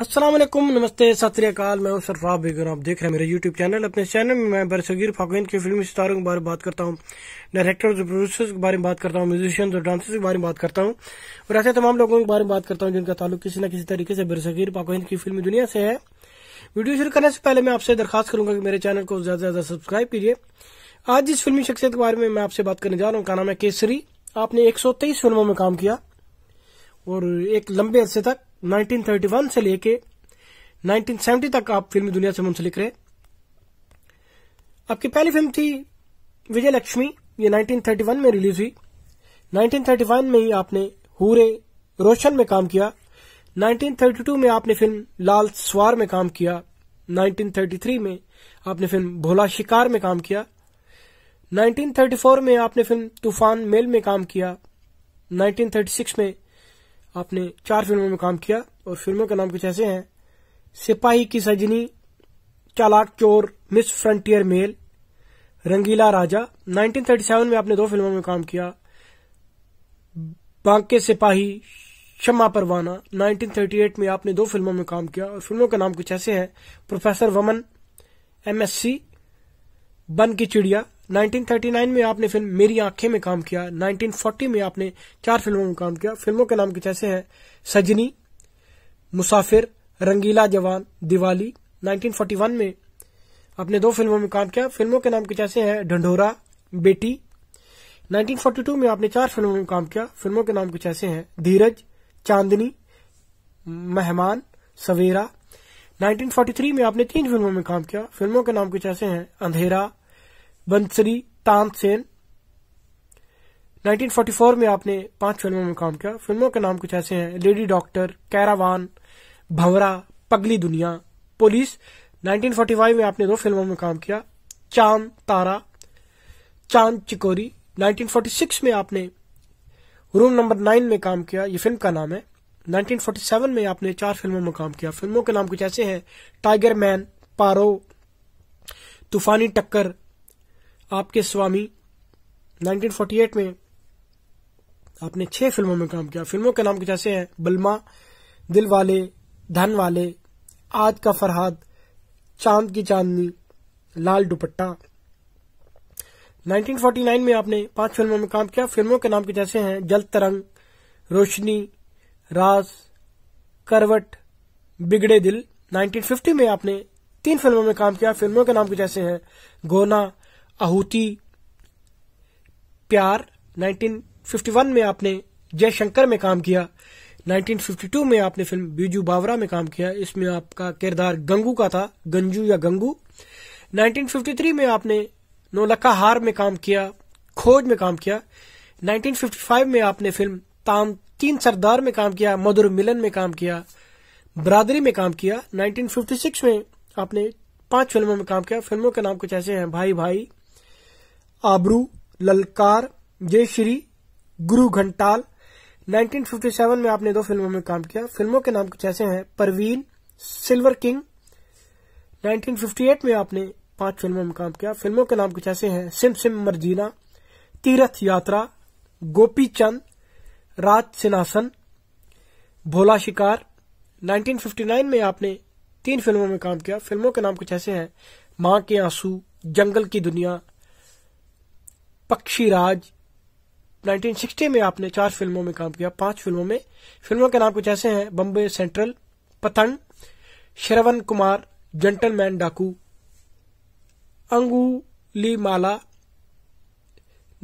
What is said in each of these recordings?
असलम नमस्ते सत मैं सरफा बेगर आप देख रहे हैं मेरे यूट्यूब चैनल अपने चैनल में मैं बरसगीर फाकिन के फिल्मी सितारों के बारे में बात करता हूँ डायरेक्टर्स और प्रोड्यूसर्स के बारे में बात करता हूँ म्यूजिशियंस और डांसर्स के बारे में बात करता हूँ और ऐसे तमाम लोगों के बारे में बात करता हूँ जिनका ताल्लुक किसी न किसी तरीके से बरसगीर फाकिन की फिल्मी दुनिया से है वीडियो शुरू करने से पहले मैं आपसे दरखास्त करूंगा कि मेरे चैनल को ज्यादा से ज्यादा सब्सक्राइब कीजिए आज जिस फिल्मी शख्सियत के बारे में मैं आपसे बात करने जा रहा हूँ का नाम है केसरी आपने एक फिल्मों में काम किया और एक लंबे अरसे तक 1931 से लेके 1970 तक आप फिल्मी दुनिया से मुंसलिक रहे आपकी पहली फिल्म थी विजय लक्ष्मी ये 1931 में रिलीज हुई 1931 में ही आपने हूरे रोशन में काम किया 1932 में आपने फिल्म लाल स्वार में काम किया 1933 में आपने फिल्म भोला शिकार में काम किया 1934 में आपने फिल्म तूफान मेल में काम किया 1936 में आपने चार फिल्मों में काम किया और फिल्मों के नाम कुछ ऐसे हैं सिपाही की Sajni Chalak Chor Miss Frontier Mail Rangila Raja 1937 में आपने दो फिल्मों में काम किया बांके सिपाही क्षमा परवाना 1938 में आपने दो फिल्मों में काम किया और फिल्मों के नाम कुछ ऐसे हैं प्रोफेसर वमन एमएससी बन की चिड़िया 1939 में आपने फिल्म मेरी आंखें में काम किया 1940 में आपने चार फिल्मों में काम किया फिल्मों के नाम कुछ ऐसे हैं सजनी मुसाफिर रंगीला जवान दिवाली 1941 में आपने दो फिल्मों में काम किया फिल्मों के नाम कुछ ऐसे हैं ढंढोरा बेटी 1942 में आपने चार फिल्मों में काम किया फिल्मों के नाम कुछ ऐसे हैं धीरज चांदनी मेहमान सवेरा 1943 में आपने तीन फिल्मों में काम किया फिल्मों के नाम कुछ ऐसे हैं अंधेरा बंसरी तानसेन 1944 में आपने पांच फिल्मों में काम किया फिल्मों के नाम कुछ ऐसे हैं लेडी डॉक्टर कैरावान भंवरा पगली दुनिया पुलिस 1945 में आपने दो फिल्मों में काम किया चांद तारा चांद चिकोरी 1946 में आपने रूम नंबर नाइन में काम किया ये फिल्म का नाम है 1947 में आपने चार फिल्मों में काम किया फिल्मों के नाम कुछ ऐसे हैं टाइगर मैन पारो तूफानी टक्कर आपके स्वामी 1948 में आपने छह फिल्मों में काम किया फिल्मों के नाम कुछ ऐसे हैं बलमा दिल वाले धन वाले आज का फरहाद चांद की चांदनी लाल दुपट्टा 1949 में आपने पांच फिल्मों में काम किया फिल्मों के नाम कुछ ऐसे हैं जल तरंग रोशनी राज करवट बिगड़े दिल 1950 में आपने तीन फिल्मों में काम किया फिल्मों के नाम कुछ ऐसे हैं गोना आहूति प्यार 1951 में आपने जयशंकर में काम किया 1952 में आपने फिल्म बीजू बावरा में काम किया इसमें आपका किरदार गंगू का था गंजू या गंगू 1953 में आपने नौलखा हार में काम किया खोज में काम किया 1955 में आपने फिल्म ताम तीन सरदार में काम किया मधुर मिलन में काम किया बरादरी में काम किया 1956 में आपने पांच फिल्मों में काम किया फिल्मों के नाम कुछ ऐसे हैं भाई भाई आबरू ललकार जय श्री गुरु घंटाल 1957 में आपने दो फिल्मों में काम किया फिल्मों के नाम कुछ ऐसे हैं परवीन सिल्वर किंग 1958 में आपने पांच फिल्मों में काम किया फिल्मों के नाम कुछ ऐसे हैं सिम सिम मर्जीना तीर्थ यात्रा गोपी चंद रात सिन्हासन भोला शिकार 1959 में आपने तीन फिल्मों में काम किया फिल्मों के नाम कुछ ऐसे हैं मां के आंसू जंगल की दुनिया पक्षी राज 1960 में आपने चार फिल्मों में काम किया पांच फिल्मों में फिल्मों के नाम कुछ ऐसे हैं बम्बे सेंट्रल पतन श्रवण कुमार जेंटलमैन डाकू अंगुली माला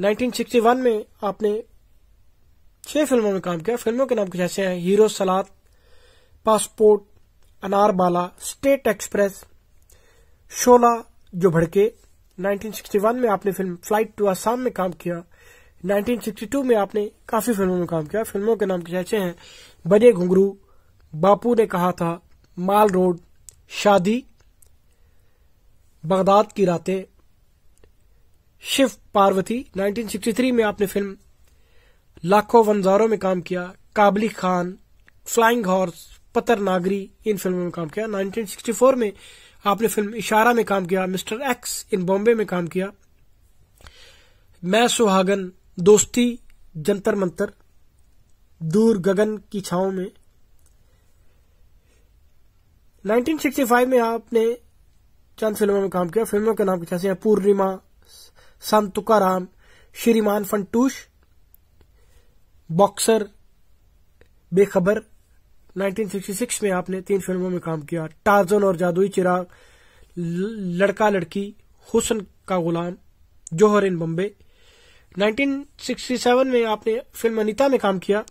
1961 में आपने छह फिल्मों में काम किया फिल्मों के नाम कुछ ऐसे हैं hero salad passport Anarbala state express Shola Jo Bhadke 1961 में आपने फिल्म फ्लाइट टू आसाम में काम किया 1962 में आपने काफी फिल्मों में काम किया फिल्मों के नाम के चर्चे हैं बने घुंगरू बापू ने कहा था माल रोड शादी बगदाद की रातें शिव पार्वती 1963 में आपने फिल्म लाखों वंजारों में काम किया काबली खान फ्लाइंग हॉर्स पतर नागरी इन फिल्मों में काम किया 1964 में आपने फिल्म इशारा में काम किया मिस्टर एक्स इन बॉम्बे में काम किया मैं सुहागन दोस्ती जंतर मंतर दूर गगन की छाओ में 1965 में आपने चंद फिल्मों में काम किया फिल्मों के नाम कुछ ऐसे हैं पूर्णिमा संत तुकाराम श्रीमान फंटूश बॉक्सर बेखबर 1966 में आपने तीन फिल्मों में काम किया टार्जन और जादुई चिराग लड़का लड़की हुसन का गुलाम जोहर इन बम्बे 1967 में आपने फिल्म अनिता में काम किया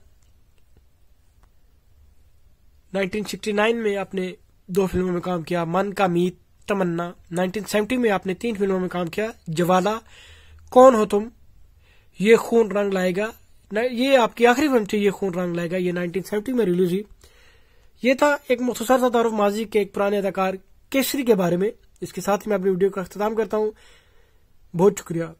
1969 में आपने दो फिल्मों में काम किया मन का मीत तमन्ना 1970 में आपने तीन फिल्मों में काम किया जवाला कौन हो तुम ये खून रंग लाएगा ये आपकी आखिरी फिल्म थी ये खून रंग लाएगा ये 1970 में रिलीज हुई ये था एक मुख्तार सा तारुफ माजी के एक पुराने अदाकार केसरी के बारे में इसके साथ ही मैं अपनी वीडियो का अख्ताम करता हूँ बहुत शुक्रिया